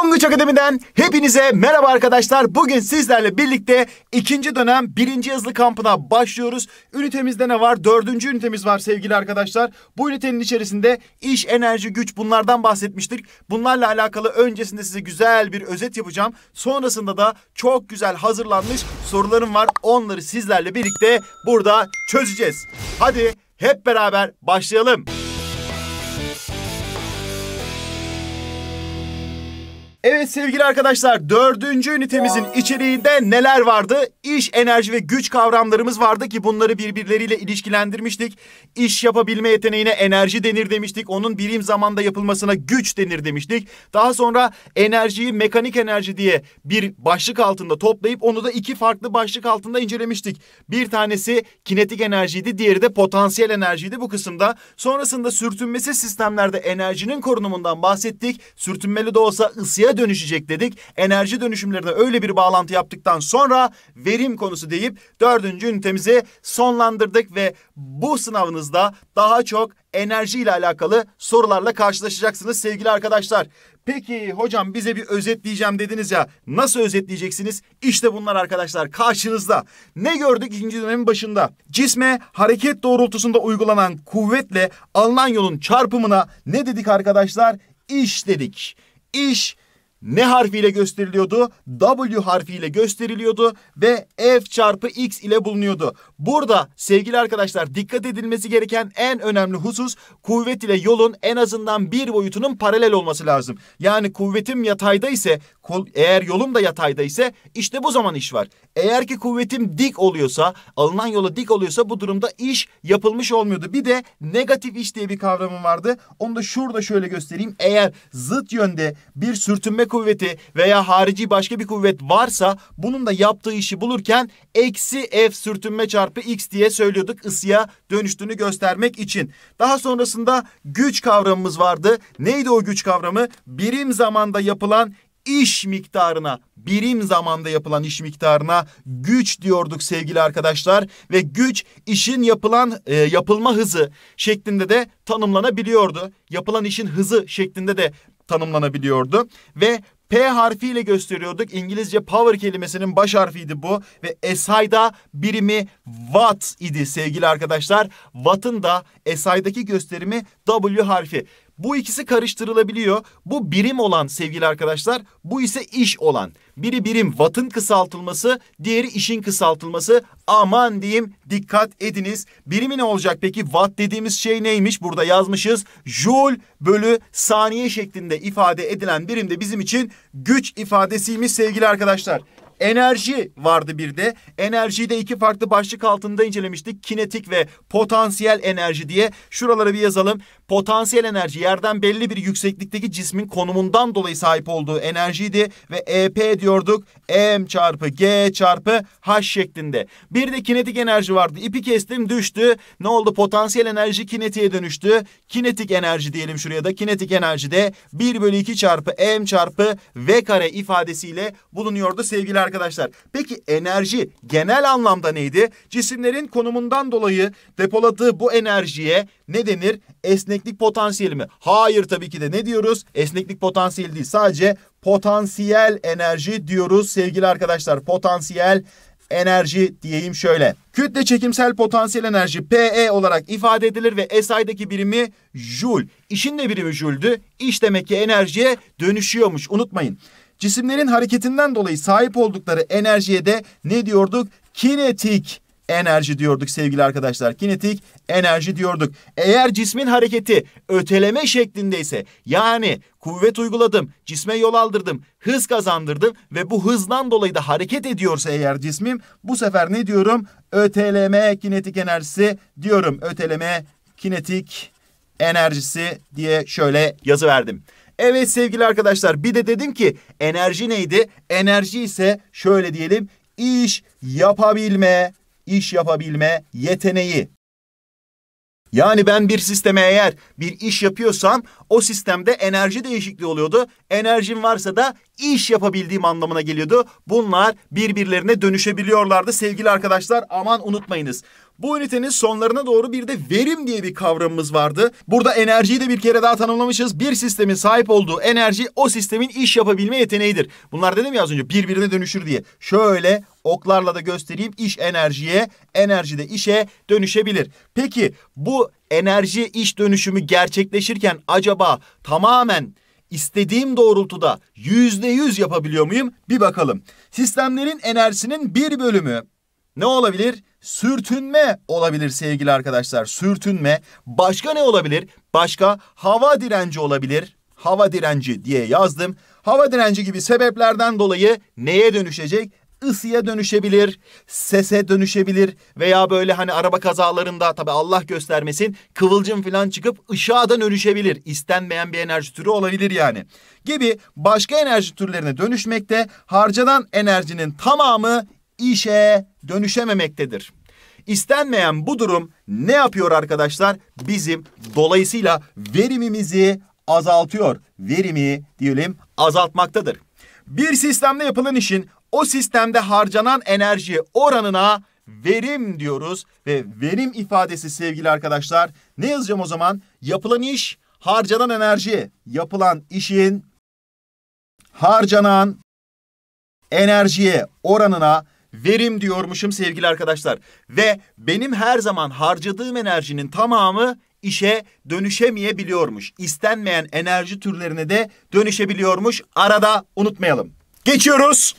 Tonguç Akademi'den hepinize merhaba arkadaşlar. Bugün sizlerle birlikte ikinci dönem birinci yazılı kampına başlıyoruz. Ünitemizde ne var? Dördüncü ünitemiz var sevgili arkadaşlar. Bu ünitenin içerisinde iş, enerji, güç bunlardan bahsetmiştik. Bunlarla alakalı öncesinde size güzel bir özet yapacağım. Sonrasında da çok güzel hazırlanmış sorularım var. Onları sizlerle birlikte burada çözeceğiz. Hadi hep beraber başlayalım. Evet sevgili arkadaşlar dördüncü ünitemizin içeriğinde neler vardı? İş, enerji ve güç kavramlarımız vardı ki bunları birbirleriyle ilişkilendirmiştik. İş yapabilme yeteneğine enerji denir demiştik. Onun birim zamanda yapılmasına güç denir demiştik. Daha sonra enerjiyi mekanik enerji diye bir başlık altında toplayıp onu da iki farklı başlık altında incelemiştik. Bir tanesi kinetik enerjiydi, diğeri de potansiyel enerjiydi bu kısımda. Sonrasında sürtünmesi sistemlerde enerjinin korunumundan bahsettik. Sürtünmeli de olsa ısıya enerjiye dönüşecek dedik. Enerji dönüşümlerine öyle bir bağlantı yaptıktan sonra verim konusu deyip dördüncü ünitemizi sonlandırdık ve bu sınavınızda daha çok enerji ile alakalı sorularla karşılaşacaksınız sevgili arkadaşlar. Peki hocam bize bir özetleyeceğim dediniz ya. Nasıl özetleyeceksiniz? İşte bunlar arkadaşlar karşınızda. Ne gördük ikinci dönemin başında? Cisme hareket doğrultusunda uygulanan kuvvetle alınan yolun çarpımına ne dedik arkadaşlar? İş dedik. İş ne harfiyle gösteriliyordu? W harfiyle gösteriliyordu ve f çarpı x ile bulunuyordu. Burada sevgili arkadaşlar dikkat edilmesi gereken en önemli husus kuvvet ile yolun en azından bir boyutunun paralel olması lazım. Yani kuvvetim yatayda ise kol, eğer yolum da yatayda ise işte bu zaman iş var. Eğer ki kuvvetim dik oluyorsa, alınan yola dik oluyorsa bu durumda iş yapılmış olmuyordu. Bir de negatif iş diye bir kavramı vardı. Onu da şurada şöyle göstereyim. Eğer zıt yönde bir sürtünme kuvveti veya harici başka bir kuvvet varsa bunun da yaptığı işi bulurken eksi F sürtünme çarpı X diye söylüyorduk ısıya dönüştüğünü göstermek için. Daha sonrasında güç kavramımız vardı. Neydi o güç kavramı? Birim zamanda yapılan iş miktarına, birim zamanda yapılan iş miktarına güç diyorduk sevgili arkadaşlar ve güç işin yapılan e, yapılma hızı şeklinde de tanımlanabiliyordu. Yapılan işin hızı şeklinde de tanımlanabiliyordu ve P harfiyle gösteriyorduk. İngilizce power kelimesinin baş harfiydi bu ve SI'da birimi watt idi sevgili arkadaşlar. Watt'ın da SI'daki gösterimi W harfi. Bu ikisi karıştırılabiliyor. Bu birim olan sevgili arkadaşlar bu ise iş olan. Biri birim wattın kısaltılması diğeri işin kısaltılması. Aman diyeyim dikkat ediniz. Birimi ne olacak peki watt dediğimiz şey neymiş burada yazmışız. Joule bölü saniye şeklinde ifade edilen birim de bizim için güç ifadesiymiş sevgili arkadaşlar. Enerji vardı bir de. Enerjiyi de iki farklı başlık altında incelemiştik. Kinetik ve potansiyel enerji diye. Şuralara bir yazalım potansiyel enerji yerden belli bir yükseklikteki cismin konumundan dolayı sahip olduğu enerjiydi ve EP diyorduk. M çarpı G çarpı H şeklinde. Bir de kinetik enerji vardı. ipi kestim düştü. Ne oldu? Potansiyel enerji kinetiğe dönüştü. Kinetik enerji diyelim şuraya da. Kinetik enerji de 1 bölü 2 çarpı M çarpı V kare ifadesiyle bulunuyordu sevgili arkadaşlar. Peki enerji genel anlamda neydi? Cisimlerin konumundan dolayı depoladığı bu enerjiye ne denir? esneklik potansiyeli mi? Hayır tabii ki de ne diyoruz? Esneklik potansiyeli değil sadece potansiyel enerji diyoruz sevgili arkadaşlar. Potansiyel enerji diyeyim şöyle. Kütle çekimsel potansiyel enerji PE olarak ifade edilir ve SI'deki birimi Joule. İşin ne birimi Joule'dü. İş demek ki enerjiye dönüşüyormuş unutmayın. Cisimlerin hareketinden dolayı sahip oldukları enerjiye de ne diyorduk? Kinetik enerji diyorduk sevgili arkadaşlar. Kinetik enerji diyorduk. Eğer cismin hareketi öteleme şeklindeyse yani kuvvet uyguladım, cisme yol aldırdım, hız kazandırdım ve bu hızdan dolayı da hareket ediyorsa eğer cismim bu sefer ne diyorum? Öteleme kinetik enerjisi diyorum. Öteleme kinetik enerjisi diye şöyle yazı verdim. Evet sevgili arkadaşlar bir de dedim ki enerji neydi? Enerji ise şöyle diyelim iş yapabilme iş yapabilme yeteneği. Yani ben bir sisteme eğer bir iş yapıyorsam o sistemde enerji değişikliği oluyordu. Enerjim varsa da iş yapabildiğim anlamına geliyordu. Bunlar birbirlerine dönüşebiliyorlardı sevgili arkadaşlar. Aman unutmayınız. Bu ünitenin sonlarına doğru bir de verim diye bir kavramımız vardı. Burada enerjiyi de bir kere daha tanımlamışız. Bir sistemin sahip olduğu enerji o sistemin iş yapabilme yeteneğidir. Bunlar dedim ya az önce birbirine dönüşür diye. Şöyle oklarla da göstereyim. İş enerjiye, enerji de işe dönüşebilir. Peki bu enerji iş dönüşümü gerçekleşirken acaba tamamen istediğim doğrultuda yüzde yüz yapabiliyor muyum? Bir bakalım. Sistemlerin enerjisinin bir bölümü ne olabilir? Sürtünme olabilir sevgili arkadaşlar. Sürtünme. Başka ne olabilir? Başka hava direnci olabilir. Hava direnci diye yazdım. Hava direnci gibi sebeplerden dolayı neye dönüşecek? Isıya dönüşebilir, sese dönüşebilir veya böyle hani araba kazalarında tabi Allah göstermesin kıvılcım falan çıkıp ışığa da dönüşebilir. İstenmeyen bir enerji türü olabilir yani. Gibi başka enerji türlerine dönüşmekte harcanan enerjinin tamamı işe dönüşememektedir. İstenmeyen bu durum ne yapıyor arkadaşlar? Bizim dolayısıyla verimimizi azaltıyor. Verimi diyelim azaltmaktadır. Bir sistemde yapılan işin o sistemde harcanan enerji oranına verim diyoruz ve verim ifadesi sevgili arkadaşlar ne yazacağım o zaman? Yapılan iş harcanan enerji, yapılan işin harcanan enerjiye oranına verim diyormuşum sevgili arkadaşlar. Ve benim her zaman harcadığım enerjinin tamamı işe dönüşemeyebiliyormuş. İstenmeyen enerji türlerine de dönüşebiliyormuş. Arada unutmayalım. Geçiyoruz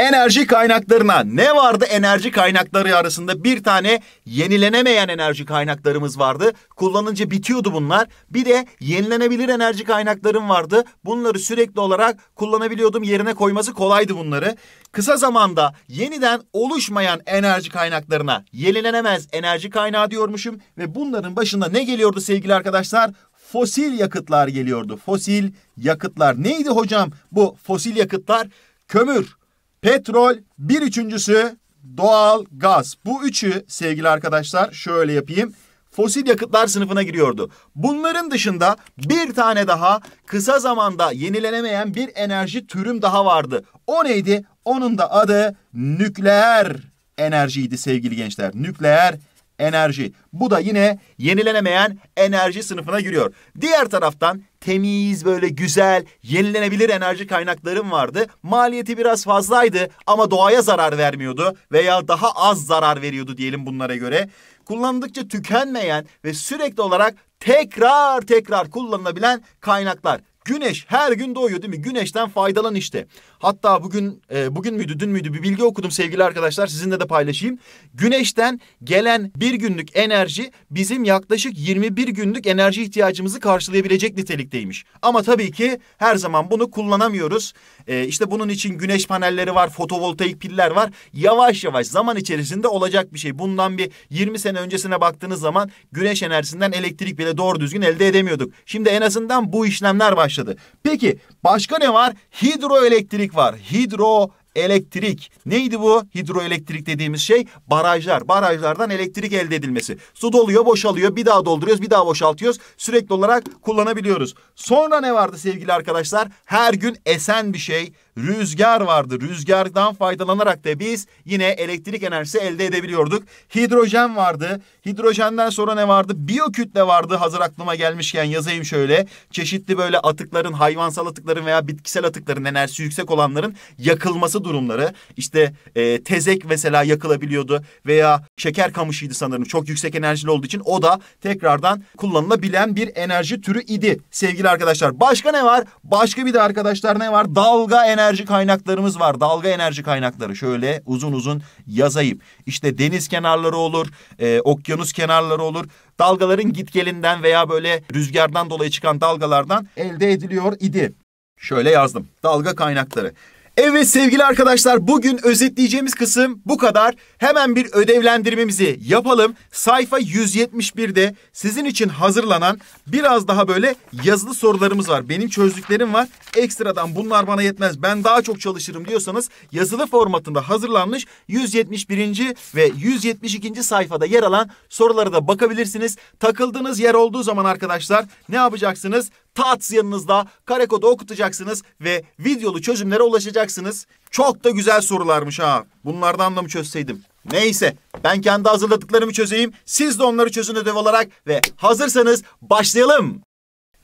enerji kaynaklarına ne vardı enerji kaynakları arasında bir tane yenilenemeyen enerji kaynaklarımız vardı. Kullanınca bitiyordu bunlar. Bir de yenilenebilir enerji kaynaklarım vardı. Bunları sürekli olarak kullanabiliyordum. Yerine koyması kolaydı bunları. Kısa zamanda yeniden oluşmayan enerji kaynaklarına yenilenemez enerji kaynağı diyormuşum ve bunların başında ne geliyordu sevgili arkadaşlar? Fosil yakıtlar geliyordu. Fosil yakıtlar. Neydi hocam bu fosil yakıtlar? Kömür, Petrol bir üçüncüsü doğal gaz. Bu üçü sevgili arkadaşlar şöyle yapayım. Fosil yakıtlar sınıfına giriyordu. Bunların dışında bir tane daha kısa zamanda yenilenemeyen bir enerji türüm daha vardı. O neydi? Onun da adı nükleer enerjiydi sevgili gençler. Nükleer enerji. Bu da yine yenilenemeyen enerji sınıfına giriyor. Diğer taraftan temiz böyle güzel yenilenebilir enerji kaynaklarım vardı. Maliyeti biraz fazlaydı ama doğaya zarar vermiyordu veya daha az zarar veriyordu diyelim bunlara göre. Kullandıkça tükenmeyen ve sürekli olarak tekrar tekrar kullanılabilen kaynaklar. Güneş her gün doğuyor değil mi? Güneşten faydalan işte. Hatta bugün e, bugün müydü dün müydü bir bilgi okudum sevgili arkadaşlar sizinle de paylaşayım. Güneşten gelen bir günlük enerji bizim yaklaşık 21 günlük enerji ihtiyacımızı karşılayabilecek nitelikteymiş. Ama tabii ki her zaman bunu kullanamıyoruz. E, işte bunun için güneş panelleri var, fotovoltaik piller var. Yavaş yavaş zaman içerisinde olacak bir şey. Bundan bir 20 sene öncesine baktığınız zaman güneş enerjisinden elektrik bile doğru düzgün elde edemiyorduk. Şimdi en azından bu işlemler başladı başladı. Peki başka ne var? Hidroelektrik var. Hidro elektrik. Neydi bu hidroelektrik dediğimiz şey? Barajlar. Barajlardan elektrik elde edilmesi. Su doluyor, boşalıyor. Bir daha dolduruyoruz, bir daha boşaltıyoruz. Sürekli olarak kullanabiliyoruz. Sonra ne vardı sevgili arkadaşlar? Her gün esen bir şey rüzgar vardı. Rüzgardan faydalanarak da biz yine elektrik enerjisi elde edebiliyorduk. Hidrojen vardı. Hidrojenden sonra ne vardı? Biyokütle vardı. Hazır aklıma gelmişken yazayım şöyle. Çeşitli böyle atıkların, hayvansal atıkların veya bitkisel atıkların enerjisi yüksek olanların yakılması çatı durumları işte e, tezek mesela yakılabiliyordu veya şeker kamışıydı sanırım çok yüksek enerjili olduğu için o da tekrardan kullanılabilen bir enerji türü idi sevgili arkadaşlar. Başka ne var? Başka bir de arkadaşlar ne var? Dalga enerji kaynaklarımız var. Dalga enerji kaynakları şöyle uzun uzun yazayım. İşte deniz kenarları olur, e, okyanus kenarları olur dalgaların gitgelinden veya böyle rüzgardan dolayı çıkan dalgalardan elde ediliyor idi. Şöyle yazdım. Dalga kaynakları. Evet sevgili arkadaşlar bugün özetleyeceğimiz kısım bu kadar. Hemen bir ödevlendirmemizi yapalım. Sayfa 171'de sizin için hazırlanan biraz daha böyle yazılı sorularımız var. Benim çözdüklerim var. Ekstradan bunlar bana yetmez ben daha çok çalışırım diyorsanız yazılı formatında hazırlanmış 171. ve 172. sayfada yer alan sorulara da bakabilirsiniz. Takıldığınız yer olduğu zaman arkadaşlar ne yapacaksınız? Tats yanınızda Karakoda okutacaksınız ve videolu çözümlere ulaşacaksınız. Çok da güzel sorularmış ha. Bunlardan da mı çözseydim? Neyse ben kendi hazırladıklarımı çözeyim. Siz de onları çözün ödev olarak ve hazırsanız başlayalım.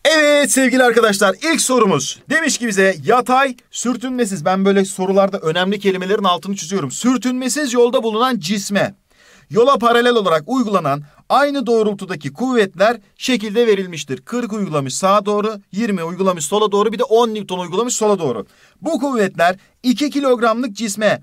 Evet sevgili arkadaşlar ilk sorumuz demiş ki bize yatay sürtünmesiz ben böyle sorularda önemli kelimelerin altını çiziyorum. Sürtünmesiz yolda bulunan cisme yola paralel olarak uygulanan aynı doğrultudaki kuvvetler şekilde verilmiştir. 40 uygulamış sağa doğru, 20 uygulamış sola doğru bir de 10 Newton uygulamış sola doğru. Bu kuvvetler 2 kilogramlık cisme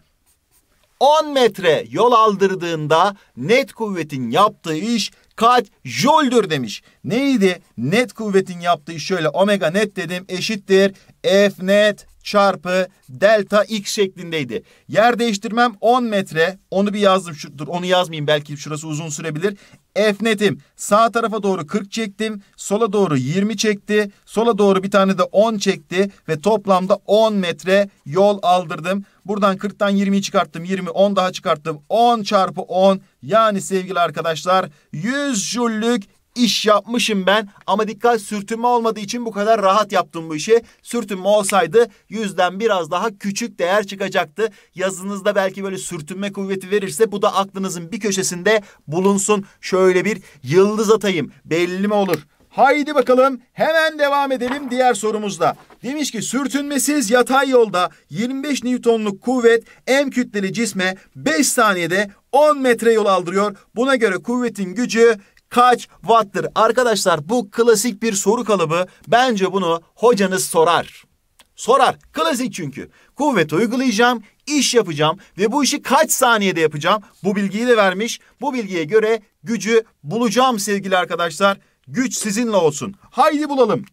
10 metre yol aldırdığında net kuvvetin yaptığı iş kaç jol'dür demiş. Neydi? Net kuvvetin yaptığı iş şöyle omega net dedim eşittir F net çarpı delta x şeklindeydi. Yer değiştirmem 10 metre. Onu bir yazdım. Şu, dur onu yazmayayım belki şurası uzun sürebilir. Efnetim. Sağ tarafa doğru 40 çektim. Sola doğru 20 çekti. Sola doğru bir tane de 10 çekti. Ve toplamda 10 metre yol aldırdım. Buradan 40'tan 20'yi çıkarttım. 20, 10 daha çıkarttım. 10 çarpı 10. Yani sevgili arkadaşlar 100 jüllük iş yapmışım ben ama dikkat sürtünme olmadığı için bu kadar rahat yaptım bu işi. Sürtünme olsaydı yüzden biraz daha küçük değer çıkacaktı. Yazınızda belki böyle sürtünme kuvveti verirse bu da aklınızın bir köşesinde bulunsun. Şöyle bir yıldız atayım belli mi olur? Haydi bakalım hemen devam edelim diğer sorumuzda. Demiş ki sürtünmesiz yatay yolda 25 Newton'luk kuvvet M kütleli cisme 5 saniyede 10 metre yol aldırıyor. Buna göre kuvvetin gücü kaç watt'tır? Arkadaşlar bu klasik bir soru kalıbı. Bence bunu hocanız sorar. Sorar. Klasik çünkü. Kuvvet uygulayacağım, iş yapacağım ve bu işi kaç saniyede yapacağım? Bu bilgiyi de vermiş. Bu bilgiye göre gücü bulacağım sevgili arkadaşlar. Güç sizinle olsun. Haydi bulalım.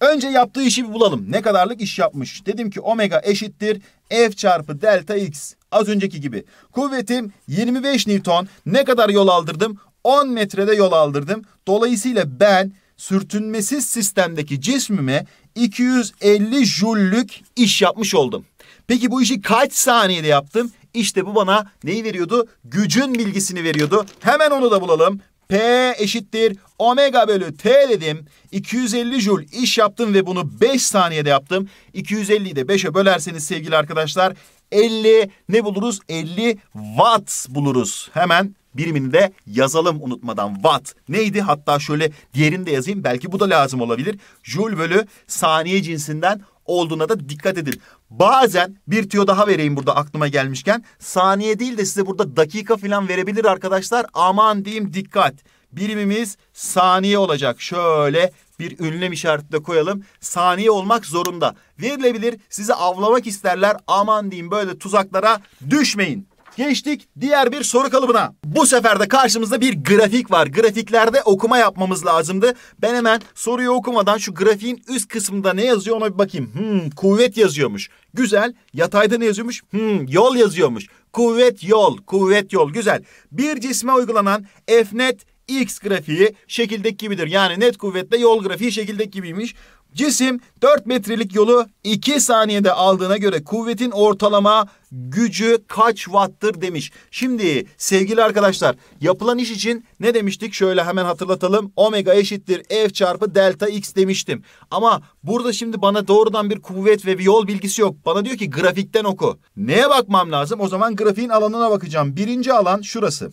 Önce yaptığı işi bir bulalım. Ne kadarlık iş yapmış? Dedim ki omega eşittir F çarpı delta x. Az önceki gibi. Kuvvetim 25 Newton. Ne kadar yol aldırdım? 10 metrede yol aldırdım. Dolayısıyla ben sürtünmesiz sistemdeki cismime 250 jüllük iş yapmış oldum. Peki bu işi kaç saniyede yaptım? İşte bu bana neyi veriyordu? Gücün bilgisini veriyordu. Hemen onu da bulalım. P eşittir omega bölü T dedim. 250 jul iş yaptım ve bunu 5 saniyede yaptım. 250'yi de 5'e bölerseniz sevgili arkadaşlar 50 ne buluruz? 50 watt buluruz. Hemen birimini de yazalım unutmadan. Watt neydi? Hatta şöyle diğerini de yazayım. Belki bu da lazım olabilir. Joule bölü saniye cinsinden olduğuna da dikkat edin. Bazen bir tüyo daha vereyim burada aklıma gelmişken. Saniye değil de size burada dakika falan verebilir arkadaşlar. Aman diyeyim dikkat. Birimimiz saniye olacak. Şöyle bir ünlem işareti de koyalım. Saniye olmak zorunda. Verilebilir. Sizi avlamak isterler. Aman diyeyim böyle tuzaklara düşmeyin. Geçtik diğer bir soru kalıbına. Bu sefer de karşımızda bir grafik var. Grafiklerde okuma yapmamız lazımdı. Ben hemen soruyu okumadan şu grafiğin üst kısmında ne yazıyor ona bir bakayım. Hmm, kuvvet yazıyormuş. Güzel. Yatayda ne yazıyormuş? Hmm, yol yazıyormuş. Kuvvet yol, kuvvet yol. Güzel. Bir cisme uygulanan F net X grafiği şekildeki gibidir. Yani net kuvvetle yol grafiği şekildeki gibiymiş. Cisim 4 metrelik yolu 2 saniyede aldığına göre kuvvetin ortalama gücü kaç watt'tır demiş. Şimdi sevgili arkadaşlar yapılan iş için ne demiştik? Şöyle hemen hatırlatalım. Omega eşittir F çarpı delta X demiştim. Ama burada şimdi bana doğrudan bir kuvvet ve bir yol bilgisi yok. Bana diyor ki grafikten oku. Neye bakmam lazım? O zaman grafiğin alanına bakacağım. Birinci alan şurası.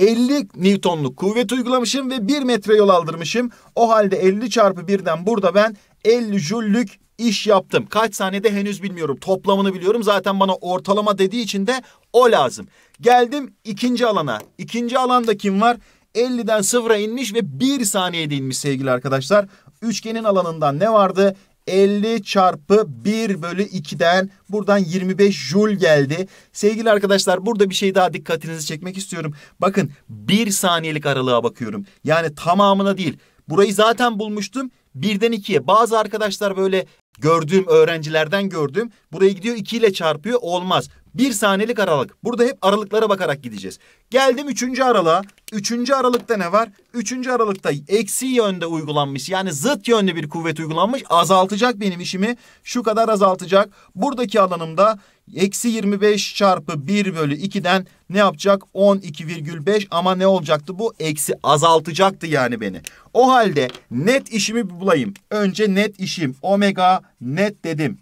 50 Newton'luk kuvvet uygulamışım ve 1 metre yol aldırmışım. O halde 50 çarpı 1'den burada ben 50 jüllük iş yaptım. Kaç saniyede henüz bilmiyorum. Toplamını biliyorum. Zaten bana ortalama dediği için de o lazım. Geldim ikinci alana. İkinci alanda kim var? 50'den sıfıra inmiş ve 1 saniyede inmiş sevgili arkadaşlar. Üçgenin alanından ne vardı? 50 çarpı 1 bölü 2'den buradan 25 jul geldi. Sevgili arkadaşlar burada bir şey daha dikkatinizi çekmek istiyorum. Bakın 1 saniyelik aralığa bakıyorum. Yani tamamına değil. Burayı zaten bulmuştum. 1'den 2'ye. Bazı arkadaşlar böyle gördüğüm öğrencilerden gördüğüm buraya gidiyor 2 ile çarpıyor olmaz. Bir saniyelik aralık. Burada hep aralıklara bakarak gideceğiz. Geldim üçüncü aralığa. Üçüncü aralıkta ne var? Üçüncü aralıkta eksi yönde uygulanmış. Yani zıt yönde bir kuvvet uygulanmış. Azaltacak benim işimi. Şu kadar azaltacak. Buradaki alanımda eksi 25 çarpı 1 bölü 2'den ne yapacak? 12,5 ama ne olacaktı bu? Eksi azaltacaktı yani beni. O halde net işimi bulayım. Önce net işim. Omega net dedim.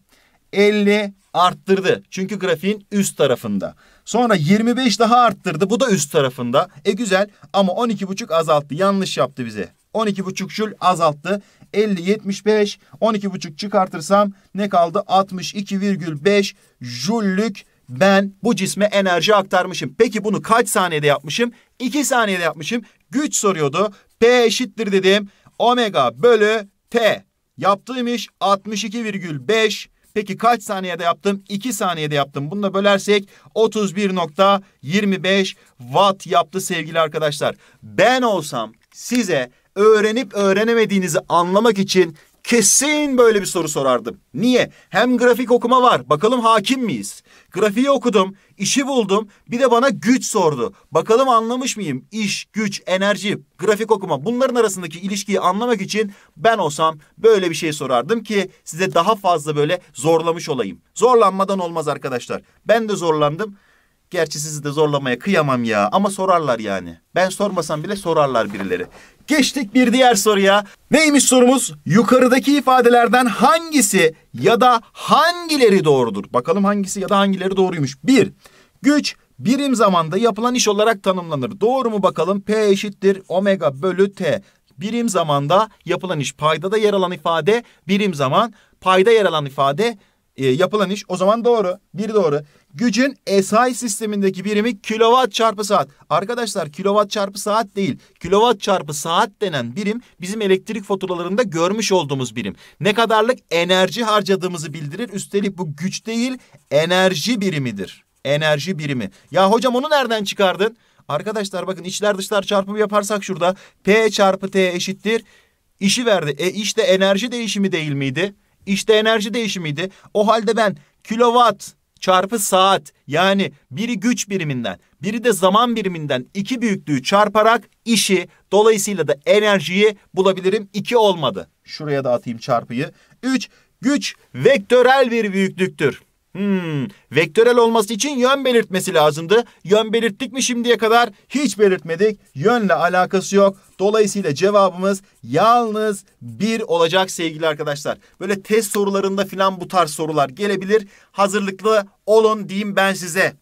50 arttırdı. Çünkü grafiğin üst tarafında. Sonra 25 daha arttırdı. Bu da üst tarafında. E güzel ama 12,5 azalttı. Yanlış yaptı bize. 12,5 jül azalttı. 50, 75, 12,5 çıkartırsam ne kaldı? 62,5 jüllük ben bu cisme enerji aktarmışım. Peki bunu kaç saniyede yapmışım? 2 saniyede yapmışım. Güç soruyordu. P eşittir dedim. Omega bölü T. Yaptığım iş 62,5 Peki kaç saniyede yaptım? 2 saniyede yaptım. Bunu da bölersek 31.25 watt yaptı sevgili arkadaşlar. Ben olsam size öğrenip öğrenemediğinizi anlamak için kesin böyle bir soru sorardım. Niye? Hem grafik okuma var. Bakalım hakim miyiz? Grafiği okudum. İşi buldum. Bir de bana güç sordu. Bakalım anlamış mıyım? İş, güç, enerji, grafik okuma bunların arasındaki ilişkiyi anlamak için ben olsam böyle bir şey sorardım ki size daha fazla böyle zorlamış olayım. Zorlanmadan olmaz arkadaşlar. Ben de zorlandım. Gerçi sizi de zorlamaya kıyamam ya ama sorarlar yani. Ben sormasam bile sorarlar birileri. Geçtik bir diğer soruya. Neymiş sorumuz? Yukarıdaki ifadelerden hangisi ya da hangileri doğrudur? Bakalım hangisi ya da hangileri doğruymuş. Bir, güç birim zamanda yapılan iş olarak tanımlanır. Doğru mu bakalım? P eşittir omega bölü T. Birim zamanda yapılan iş Payda da yer alan ifade birim zaman payda yer alan ifade e, yapılan iş o zaman doğru. Bir doğru. Gücün SI sistemindeki birimi kilowatt çarpı saat. Arkadaşlar kilowatt çarpı saat değil. Kilowatt çarpı saat denen birim bizim elektrik faturalarında görmüş olduğumuz birim. Ne kadarlık enerji harcadığımızı bildirir. Üstelik bu güç değil enerji birimidir. Enerji birimi. Ya hocam onu nereden çıkardın? Arkadaşlar bakın içler dışlar çarpımı yaparsak şurada P çarpı T eşittir. İşi verdi. E işte enerji değişimi değil miydi? İşte enerji değişimiydi. O halde ben kilowatt çarpı saat yani biri güç biriminden biri de zaman biriminden iki büyüklüğü çarparak işi dolayısıyla da enerjiyi bulabilirim. İki olmadı. Şuraya da atayım çarpıyı. Üç güç vektörel bir büyüklüktür. Hmm, vektörel olması için yön belirtmesi lazımdı. Yön belirttik mi şimdiye kadar? Hiç belirtmedik. Yönle alakası yok. Dolayısıyla cevabımız yalnız bir olacak sevgili arkadaşlar. Böyle test sorularında filan bu tarz sorular gelebilir. Hazırlıklı olun diyeyim ben size.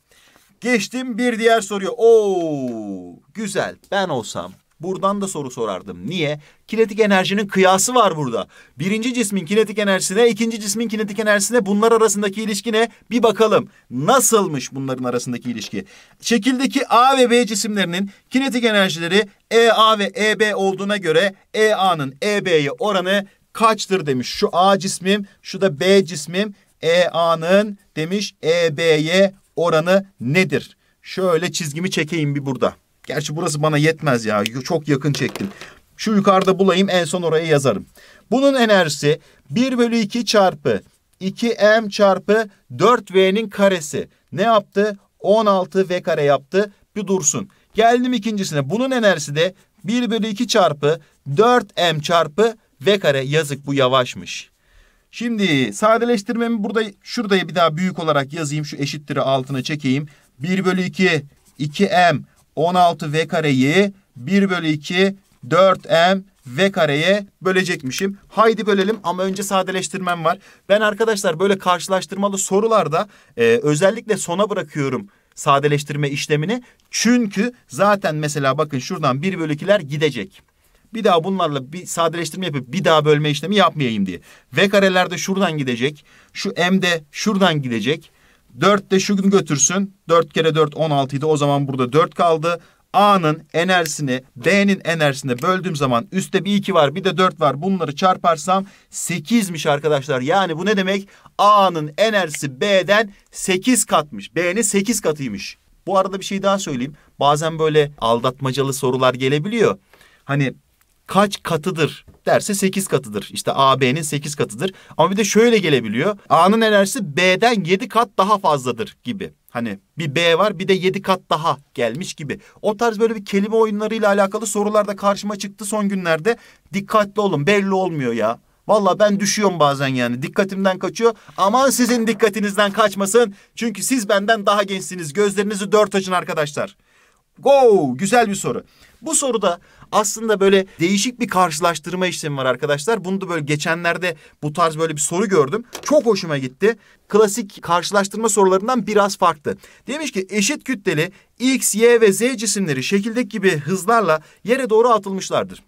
Geçtim bir diğer soruyu. Oo, güzel. Ben olsam Buradan da soru sorardım. Niye? Kinetik enerjinin kıyası var burada. Birinci cismin kinetik enerjisine, ikinci cismin kinetik enerjisine bunlar arasındaki ilişkine Bir bakalım. Nasılmış bunların arasındaki ilişki? Şekildeki A ve B cisimlerinin kinetik enerjileri EA ve EB olduğuna göre EA'nın EB'ye oranı kaçtır demiş. Şu A cismim, şu da B cismim. EA'nın demiş EB'ye oranı nedir? Şöyle çizgimi çekeyim bir burada. Gerçi burası bana yetmez ya. Çok yakın çektim. Şu yukarıda bulayım en son oraya yazarım. Bunun enerjisi 1 bölü 2 çarpı 2m çarpı 4v'nin karesi. Ne yaptı? 16v kare yaptı. Bir dursun. Geldim ikincisine. Bunun enerjisi de 1 bölü 2 çarpı 4m çarpı v kare. Yazık bu yavaşmış. Şimdi sadeleştirmemi burada şurada bir daha büyük olarak yazayım. Şu eşittir'i altına çekeyim. 1 bölü 2 2m 16 v kareyi 1 bölü 2 4m v kareye bölecekmişim. Haydi bölelim ama önce sadeleştirmem var. Ben arkadaşlar böyle karşılaştırmalı sorularda e, özellikle sona bırakıyorum sadeleştirme işlemini. Çünkü zaten mesela bakın şuradan 1 bölü 2'ler gidecek. Bir daha bunlarla bir sadeleştirme yapıp bir daha bölme işlemi yapmayayım diye. V kareler de şuradan gidecek. Şu M de şuradan gidecek. 4 de şu gün götürsün. 4 kere 4 16 idi. O zaman burada 4 kaldı. A'nın enerjisini B'nin enerjisine böldüğüm zaman üstte bir 2 var bir de 4 var. Bunları çarparsam 8'miş arkadaşlar. Yani bu ne demek? A'nın enerjisi B'den 8 katmış. B'nin 8 katıymış. Bu arada bir şey daha söyleyeyim. Bazen böyle aldatmacalı sorular gelebiliyor. Hani kaç katıdır derse 8 katıdır. İşte AB'nin 8 katıdır. Ama bir de şöyle gelebiliyor. A'nın enerjisi B'den 7 kat daha fazladır gibi. Hani bir B var bir de 7 kat daha gelmiş gibi. O tarz böyle bir kelime oyunlarıyla alakalı sorularda karşıma çıktı son günlerde. Dikkatli olun belli olmuyor ya. Valla ben düşüyorum bazen yani dikkatimden kaçıyor. Aman sizin dikkatinizden kaçmasın. Çünkü siz benden daha gençsiniz. Gözlerinizi dört açın arkadaşlar. Go! Güzel bir soru. Bu soruda aslında böyle değişik bir karşılaştırma işlemi var arkadaşlar. Bunu da böyle geçenlerde bu tarz böyle bir soru gördüm. Çok hoşuma gitti. Klasik karşılaştırma sorularından biraz farklı. Demiş ki eşit kütleli X, Y ve Z cisimleri şekildeki gibi hızlarla yere doğru atılmışlardır.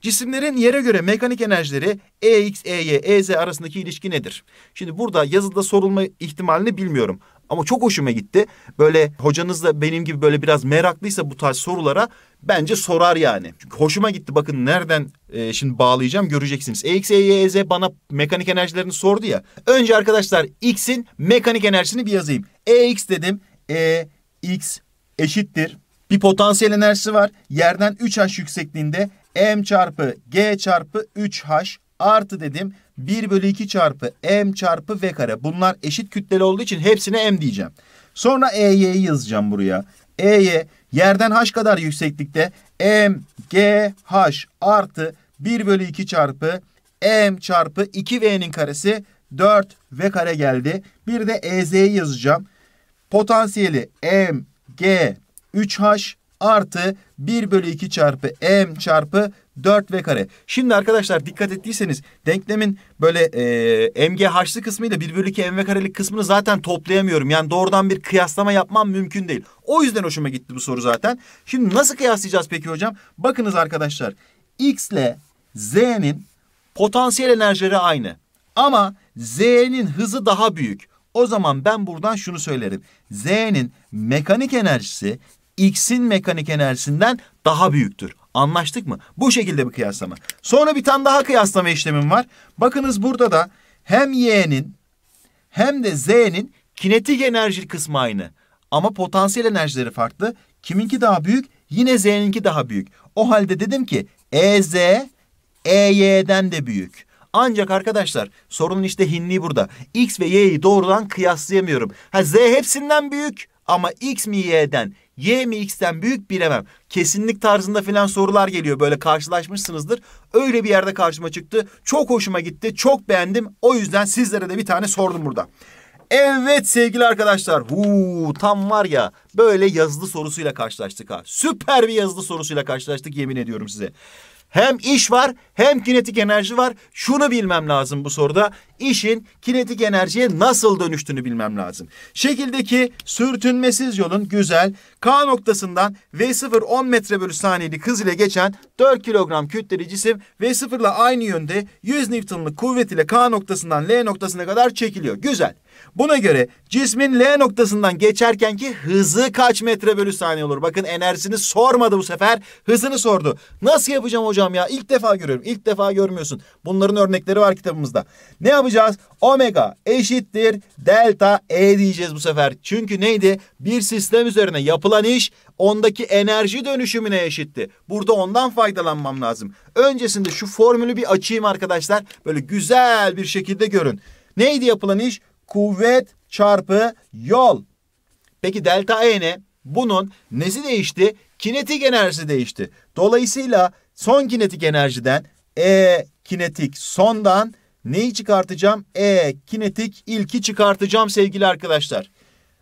Cisimlerin yere göre mekanik enerjileri EX, EY, EZ arasındaki ilişki nedir? Şimdi burada yazıda sorulma ihtimalini bilmiyorum. Ama çok hoşuma gitti. Böyle hocanız da benim gibi böyle biraz meraklıysa bu tarz sorulara bence sorar yani. Çünkü hoşuma gitti. Bakın nereden e, şimdi bağlayacağım göreceksiniz. E, X, E, Y, Z bana mekanik enerjilerini sordu ya. Önce arkadaşlar X'in mekanik enerjisini bir yazayım. E, X dedim. E, X eşittir. Bir potansiyel enerjisi var. Yerden 3H yüksekliğinde M çarpı G çarpı 3H artı dedim. 1 bölü 2 çarpı m çarpı v kare. Bunlar eşit kütleli olduğu için hepsine m diyeceğim. Sonra EY'yi yazacağım buraya. EY yerden h kadar yükseklikte m g h artı 1 bölü 2 çarpı m çarpı 2v'nin karesi 4 v kare geldi. Bir de EZ'yi yazacağım. Potansiyeli m g 3h artı 1 bölü 2 çarpı m çarpı 4v kare. Şimdi arkadaşlar dikkat ettiyseniz denklemin böyle e, mgh'lı kısmıyla 1 bölü 2 mv karelik kısmını zaten toplayamıyorum. Yani doğrudan bir kıyaslama yapmam mümkün değil. O yüzden hoşuma gitti bu soru zaten. Şimdi nasıl kıyaslayacağız peki hocam? Bakınız arkadaşlar x ile z'nin potansiyel enerjileri aynı. Ama z'nin hızı daha büyük. O zaman ben buradan şunu söylerim. Z'nin mekanik enerjisi X'in mekanik enerjisinden daha büyüktür. Anlaştık mı? Bu şekilde bir kıyaslama. Sonra bir tane daha kıyaslama işlemim var. Bakınız burada da hem Y'nin hem de Z'nin kinetik enerji kısmı aynı. Ama potansiyel enerjileri farklı. Kiminki daha büyük? Yine Z'ninki daha büyük. O halde dedim ki EZ EY'den de büyük. Ancak arkadaşlar sorunun işte hinliği burada. X ve Y'yi doğrudan kıyaslayamıyorum. Ha Z hepsinden büyük ama X mi Y'den? Y mi X'ten büyük bilemem. Kesinlik tarzında filan sorular geliyor. Böyle karşılaşmışsınızdır. Öyle bir yerde karşıma çıktı. Çok hoşuma gitti. Çok beğendim. O yüzden sizlere de bir tane sordum burada. Evet sevgili arkadaşlar. Huu, tam var ya böyle yazılı sorusuyla karşılaştık ha. Süper bir yazılı sorusuyla karşılaştık yemin ediyorum size. Hem iş var hem kinetik enerji var. Şunu bilmem lazım bu soruda. İşin kinetik enerjiye nasıl dönüştüğünü bilmem lazım. Şekildeki sürtünmesiz yolun güzel K noktasından V0 10 metre bölü saniyelik hız ile geçen 4 kilogram kütleli cisim V0 ile aynı yönde 100 Newton'lık kuvvet ile K noktasından L noktasına kadar çekiliyor. Güzel. Buna göre cismin L noktasından geçerkenki hızı kaç metre bölü saniye olur? Bakın enerjisini sormadı bu sefer. Hızını sordu. Nasıl yapacağım hocam ya? İlk defa görüyorum. İlk defa görmüyorsun. Bunların örnekleri var kitabımızda. Ne yapacağız? Omega eşittir delta E diyeceğiz bu sefer. Çünkü neydi? Bir sistem üzerine yapılan iş ondaki enerji dönüşümüne eşitti. Burada ondan faydalanmam lazım. Öncesinde şu formülü bir açayım arkadaşlar. Böyle güzel bir şekilde görün. Neydi yapılan iş? kuvvet çarpı yol. Peki delta E ne? Bunun nesi değişti? Kinetik enerjisi değişti. Dolayısıyla son kinetik enerjiden E kinetik sondan neyi çıkartacağım? E kinetik ilki çıkartacağım sevgili arkadaşlar.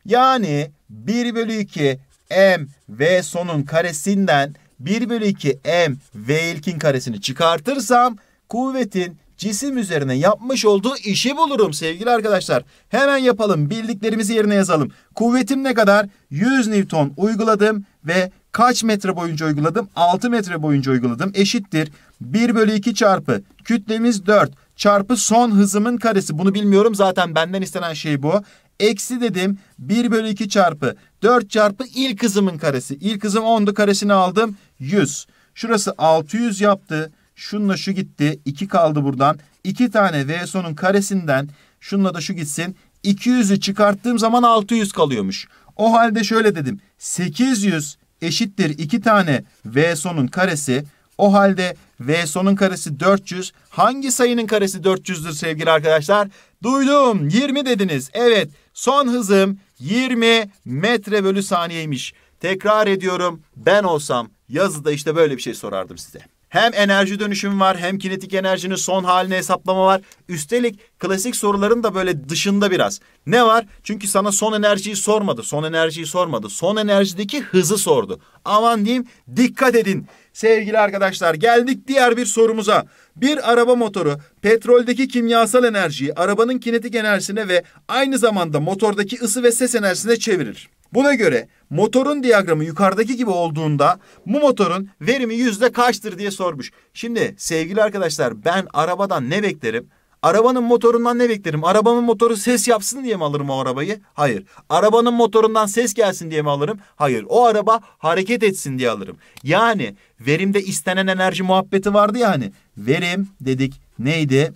Yani 1 bölü 2 m v sonun karesinden 1 bölü 2 m v ilkin karesini çıkartırsam kuvvetin cisim üzerine yapmış olduğu işi bulurum sevgili arkadaşlar. Hemen yapalım bildiklerimizi yerine yazalım. Kuvvetim ne kadar? 100 Newton uyguladım ve kaç metre boyunca uyguladım? 6 metre boyunca uyguladım. Eşittir 1 bölü 2 çarpı kütlemiz 4 çarpı son hızımın karesi. Bunu bilmiyorum zaten benden istenen şey bu. Eksi dedim 1 bölü 2 çarpı 4 çarpı ilk hızımın karesi. İlk hızım 10'du karesini aldım 100. Şurası 600 yaptı. Şunla şu gitti. 2 kaldı buradan. 2 tane v sonun karesinden şunla da şu gitsin. 200'ü çıkarttığım zaman 600 kalıyormuş. O halde şöyle dedim. 800 eşittir 2 tane v sonun karesi. O halde v sonun karesi 400. Hangi sayının karesi 400'dür sevgili arkadaşlar? Duydum 20 dediniz. Evet son hızım 20 metre bölü saniyeymiş. Tekrar ediyorum ben olsam yazıda işte böyle bir şey sorardım size. Hem enerji dönüşümü var hem kinetik enerjinin son haline hesaplama var. Üstelik klasik soruların da böyle dışında biraz. Ne var? Çünkü sana son enerjiyi sormadı. Son enerjiyi sormadı. Son enerjideki hızı sordu. Aman diyeyim dikkat edin. Sevgili arkadaşlar geldik diğer bir sorumuza. Bir araba motoru petroldeki kimyasal enerjiyi arabanın kinetik enerjisine ve aynı zamanda motordaki ısı ve ses enerjisine çevirir. Buna göre motorun diyagramı yukarıdaki gibi olduğunda bu motorun verimi yüzde kaçtır diye sormuş. Şimdi sevgili arkadaşlar ben arabadan ne beklerim? Arabanın motorundan ne beklerim? Arabanın motoru ses yapsın diye mi alırım o arabayı? Hayır. Arabanın motorundan ses gelsin diye mi alırım? Hayır. O araba hareket etsin diye alırım. Yani verimde istenen enerji muhabbeti vardı ya hani. Verim dedik neydi?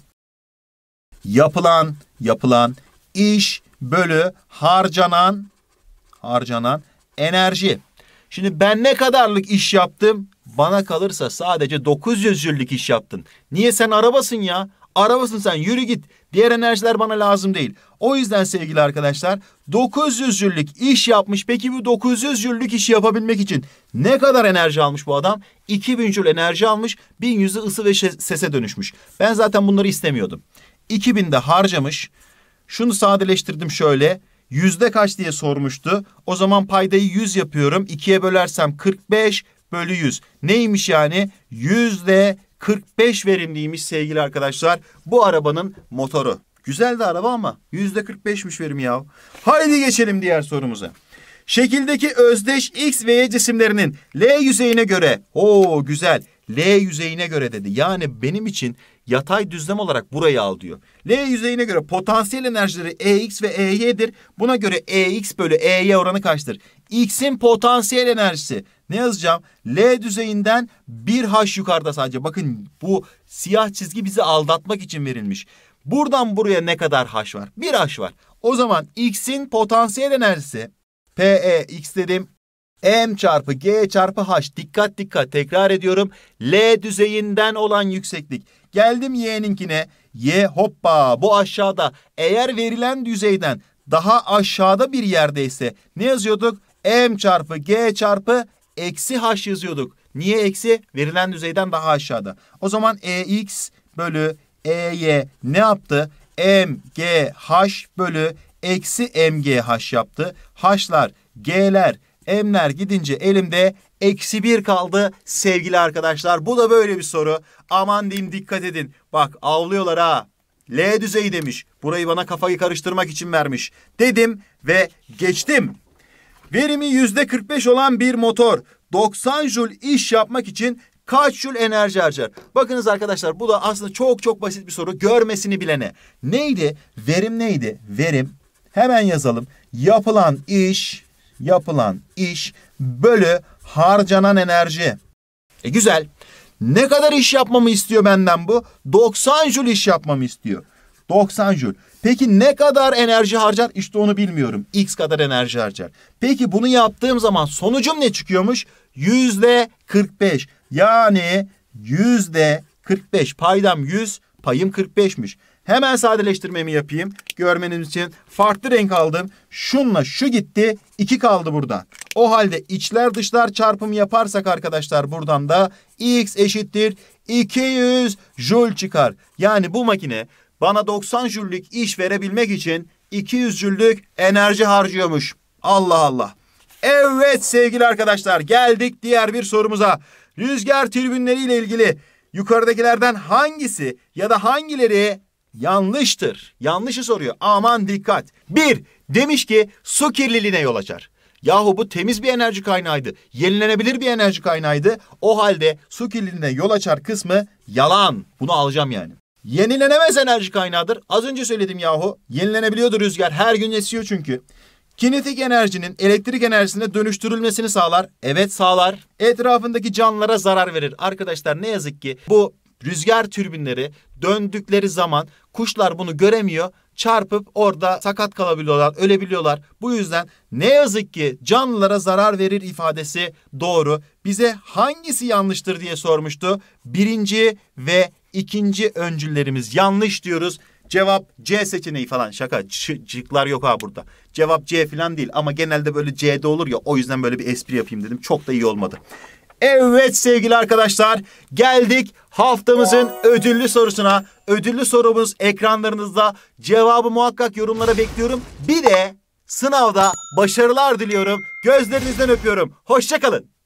Yapılan, yapılan iş bölü harcanan harcanan enerji. Şimdi ben ne kadarlık iş yaptım? Bana kalırsa sadece 900 jüllük iş yaptın. Niye sen arabasın ya? Arabasın sen yürü git. Diğer enerjiler bana lazım değil. O yüzden sevgili arkadaşlar 900 jüllük iş yapmış. Peki bu 900 jüllük işi yapabilmek için ne kadar enerji almış bu adam? 2000 jül enerji almış. 1100'ü ısı ve sese dönüşmüş. Ben zaten bunları istemiyordum. 2000'de harcamış. Şunu sadeleştirdim şöyle yüzde kaç diye sormuştu. O zaman paydayı 100 yapıyorum. 2'ye bölersem 45 bölü 100. Neymiş yani? Yüzde 45 verimliymiş sevgili arkadaşlar. Bu arabanın motoru. Güzel de araba ama yüzde 45'miş verim ya. Haydi geçelim diğer sorumuza. Şekildeki özdeş X ve Y cisimlerinin L yüzeyine göre, Oo güzel, L yüzeyine göre dedi. Yani benim için Yatay düzlem olarak burayı al diyor. L yüzeyine göre potansiyel enerjileri EX ve EY'dir. Buna göre EX bölü EY oranı kaçtır? X'in potansiyel enerjisi. Ne yazacağım? L düzeyinden 1H yukarıda sadece. Bakın bu siyah çizgi bizi aldatmak için verilmiş. Buradan buraya ne kadar H var? 1H var. O zaman X'in potansiyel enerjisi PE X dedim. M çarpı G çarpı H. Dikkat dikkat tekrar ediyorum. L düzeyinden olan yükseklik. Geldim Y'ninkine. Y hoppa bu aşağıda. Eğer verilen düzeyden daha aşağıda bir yerdeyse ne yazıyorduk? M çarpı G çarpı eksi H yazıyorduk. Niye eksi? Verilen düzeyden daha aşağıda. O zaman EX bölü EY ne yaptı? MGH bölü eksi MGH yaptı. H'lar, G'ler, Emler gidince elimde eksi bir kaldı sevgili arkadaşlar. Bu da böyle bir soru. Aman diyeyim dikkat edin. Bak avlıyorlar ha. L düzeyi demiş. Burayı bana kafayı karıştırmak için vermiş. Dedim ve geçtim. Verimi 45 olan bir motor 90 jul iş yapmak için kaç jul enerji harcar? Bakınız arkadaşlar bu da aslında çok çok basit bir soru. Görmesini bilene. Neydi? Verim neydi? Verim. Hemen yazalım. Yapılan iş yapılan iş bölü harcanan enerji. E güzel. Ne kadar iş yapmamı istiyor benden bu? 90 jül iş yapmamı istiyor. 90 jül. Peki ne kadar enerji harcar? İşte onu bilmiyorum. X kadar enerji harcar. Peki bunu yaptığım zaman sonucum ne çıkıyormuş? Yüzde 45. Yani yüzde 45. Paydam 100, payım 45'miş. Hemen sadeleştirmemi yapayım. Görmeniz için farklı renk aldım. Şunla şu gitti. 2 kaldı burada. O halde içler dışlar çarpımı yaparsak arkadaşlar buradan da x eşittir 200 jül çıkar. Yani bu makine bana 90 jüllük iş verebilmek için 200 jüllük enerji harcıyormuş. Allah Allah. Evet sevgili arkadaşlar geldik diğer bir sorumuza. Rüzgar türbinleri ile ilgili yukarıdakilerden hangisi ya da hangileri yanlıştır. Yanlışı soruyor. Aman dikkat. Bir, demiş ki su kirliliğine yol açar. Yahu bu temiz bir enerji kaynağıydı. Yenilenebilir bir enerji kaynağıydı. O halde su kirliliğine yol açar kısmı yalan. Bunu alacağım yani. Yenilenemez enerji kaynağıdır. Az önce söyledim yahu. Yenilenebiliyordu rüzgar. Her gün esiyor çünkü. Kinetik enerjinin elektrik enerjisine dönüştürülmesini sağlar. Evet sağlar. Etrafındaki canlılara zarar verir. Arkadaşlar ne yazık ki bu rüzgar türbinleri döndükleri zaman kuşlar bunu göremiyor. Çarpıp orada sakat kalabiliyorlar, ölebiliyorlar. Bu yüzden ne yazık ki canlılara zarar verir ifadesi doğru. Bize hangisi yanlıştır diye sormuştu. Birinci ve ikinci öncüllerimiz yanlış diyoruz. Cevap C seçeneği falan şaka cıklar yok ha burada. Cevap C falan değil ama genelde böyle C'de olur ya o yüzden böyle bir espri yapayım dedim. Çok da iyi olmadı. Evet sevgili arkadaşlar geldik haftamızın ödüllü sorusuna. Ödüllü sorumuz ekranlarınızda. Cevabı muhakkak yorumlara bekliyorum. Bir de sınavda başarılar diliyorum. Gözlerinizden öpüyorum. Hoşçakalın.